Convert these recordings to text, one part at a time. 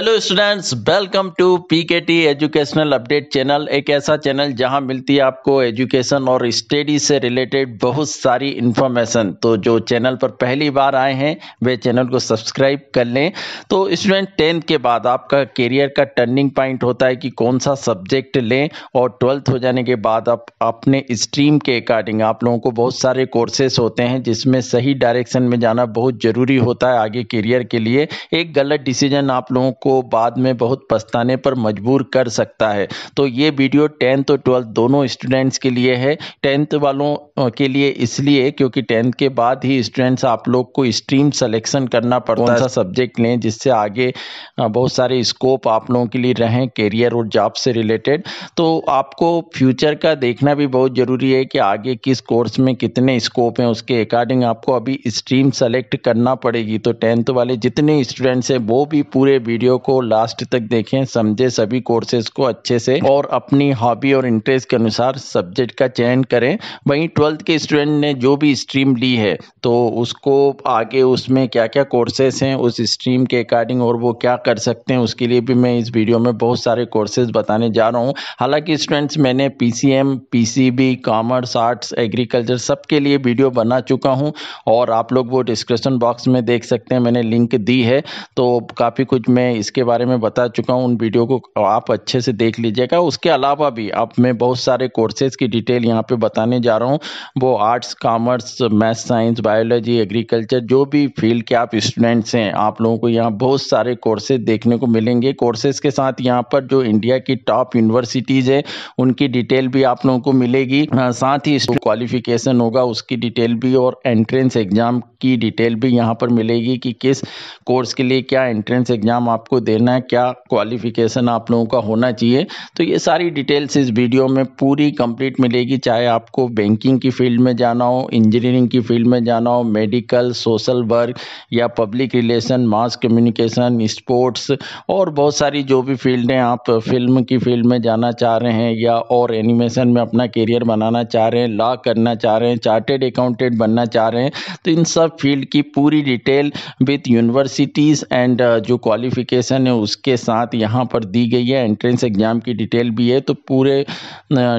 hello students welcome to PKT educational update channel एक ऐसा channel जहां मिलती है आपको एजुकेशन और स्टडी से रिलेटेड बहुत सारी इन्फॉर्मेशन तो जो चैनल पर पहली बार आए हैं वे चैनल को सब्सक्राइब कर लें तो स्टूडेंट टेंथ के बाद आपका करियर का टर्निंग पॉइंट होता है कि कौन सा सब्जेक्ट लें और ट्वेल्थ हो जाने के बाद आप अपने स्ट्रीम के अकॉर्डिंग आप लोगों को बहुत सारे कोर्सेस होते हैं जिसमें सही डायरेक्शन में जाना बहुत ज़रूरी होता है आगे करियर के लिए एक गलत डिसीजन आप लोगों को को बाद में बहुत पछताने पर मजबूर कर सकता है तो ये वीडियो टेंथ और ट्वेल्थ दोनों स्टूडेंट्स के लिए है टेंथ वालों के लिए इसलिए क्योंकि टेंथ के बाद ही स्टूडेंट्स आप लोग को स्ट्रीम सेलेक्शन करना पड़ता है सब्जेक्ट लें जिससे आगे बहुत सारे स्कोप आप लोगों के लिए रहें करियर और जॉब से रिलेटेड तो आपको फ्यूचर का देखना भी बहुत ज़रूरी है कि आगे किस कोर्स में कितने स्कोप हैं उसके अकॉर्डिंग आपको अभी स्ट्रीम सेलेक्ट करना पड़ेगी तो टेंथ वाले जितने स्टूडेंट्स हैं वो भी पूरे वीडियो को लास्ट तक देखें समझे सभी कोर्सेज को अच्छे से और अपनी हॉबी और इंटरेस्ट के अनुसार सब्जेक्ट का चयन करें वहीं ट्वेल्थ के स्टूडेंट ने जो भी स्ट्रीम ली है तो उसको आगे उसमें क्या क्या कोर्सेज हैं उस स्ट्रीम के अकॉर्डिंग और वो क्या कर सकते हैं उसके लिए भी मैं इस वीडियो में बहुत सारे कोर्सेज बताने जा रहा हूँ हालांकि स्टूडेंट्स मैंने P C M P C B commerce arts agriculture सबके लिए वीडियो बना चुका हूँ और आप लोग वो डिस्क्रिप्शन बॉक्स में देख सकते हैं मैंने लिंक दी है तो काफ़ी कुछ मैं इसके बारे में बता चुका हूँ उन वीडियो को आप अच्छे से देख लीजिएगा उसके अलावा भी आप मैं बहुत सारे कोर्सेज की डिटेल यहाँ पे बताने जा रहा हूँ वो arts commerce math science biology agriculture जो भी फील्ड के आप स्टूडेंट्स हैं आप लोगों को यहाँ बहुत सारे कोर्सेज देखने को मिलेंगे कोर्सेज के साथ यहाँ पर जो इंडिया की टॉप यूनिवर्सिटीज़ है उनकी डिटेल भी आप लोगों को मिलेगी हाँ, साथ ही क्वालिफिकेशन होगा उसकी डिटेल भी और एंट्रेंस एग्ज़ाम की डिटेल भी यहाँ पर मिलेगी कि किस कोर्स के लिए क्या एंट्रेंस एग्ज़ाम आप आपको देना है क्या क्वालिफिकेशन आप लोगों का होना चाहिए तो ये सारी डिटेल्स इस वीडियो में पूरी कंप्लीट मिलेगी चाहे आपको बैंकिंग की फील्ड में जाना हो इंजीनियरिंग की फील्ड में जाना हो मेडिकल सोशल वर्क या public relation mass communication sports और बहुत सारी जो भी फील्ड हैं आप फिल्म की फील्ड में जाना चाह रहे हैं या और एनिमेशन में अपना करियर बनाना चाह रहे हैं लॉ करना चाह रहे हैं चार्टेड अकाउंटेंट बनना चाह रहे हैं तो इन सब फील्ड की पूरी डिटेल विथ यूनिवर्सिटीज़ एंड जो क्वालिफिकेशन नोटिफिकेशन है उसके साथ यहाँ पर दी गई है एंट्रेंस एग्ज़ाम की डिटेल भी है तो पूरे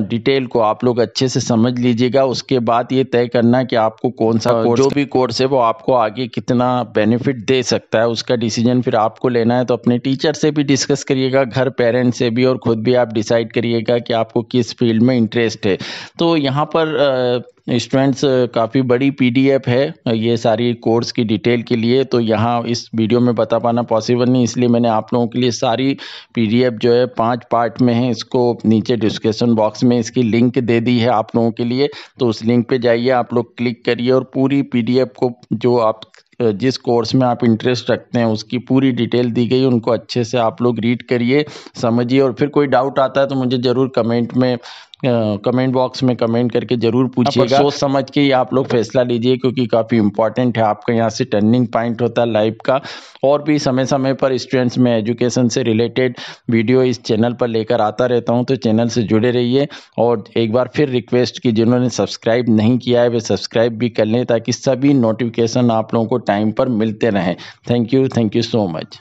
डिटेल को आप लोग अच्छे से समझ लीजिएगा उसके बाद ये तय करना कि आपको कौन सा कोर्स हाँ, जो भी कोर्स है वो आपको आगे कितना बेनिफिट दे सकता है उसका डिसीजन फिर आपको लेना है तो अपने टीचर से भी डिस्कस करिएगा घर पेरेंट्स से भी और ख़ुद भी आप डिसाइड करिएगा कि आपको किस फील्ड में इंटरेस्ट है तो यहाँ पर स्टूडेंट्स काफ़ी बड़ी पीडीएफ है ये सारी कोर्स की डिटेल के लिए तो यहाँ इस वीडियो में बता पाना पॉसिबल नहीं इसलिए मैंने आप लोगों के लिए सारी पीडीएफ जो है पांच पार्ट में है इसको नीचे डिस्क्रिप्शन बॉक्स में इसकी लिंक दे दी है आप लोगों के लिए तो उस लिंक पे जाइए आप लोग क्लिक करिए और पूरी पी को जो आप जिस कोर्स में आप इंटरेस्ट रखते हैं उसकी पूरी डिटेल दी गई उनको अच्छे से आप लोग रीड करिए समझिए और फिर कोई डाउट आता है तो मुझे ज़रूर कमेंट में कमेंट बॉक्स में कमेंट करके जरूर पूछिएगा सोच समझ के आप लोग फैसला लीजिए क्योंकि काफ़ी इंपॉर्टेंट है आपका यहाँ से टर्निंग पॉइंट होता है लाइफ का और भी समय समय पर स्टूडेंट्स में एजुकेशन से रिलेटेड वीडियो इस चैनल पर लेकर आता रहता हूँ तो चैनल से जुड़े रहिए और एक बार फिर रिक्वेस्ट की जिन्होंने सब्सक्राइब नहीं किया है वे सब्सक्राइब भी कर लें ताकि सभी नोटिफिकेशन आप लोगों को टाइम पर मिलते रहें thank you thank you so much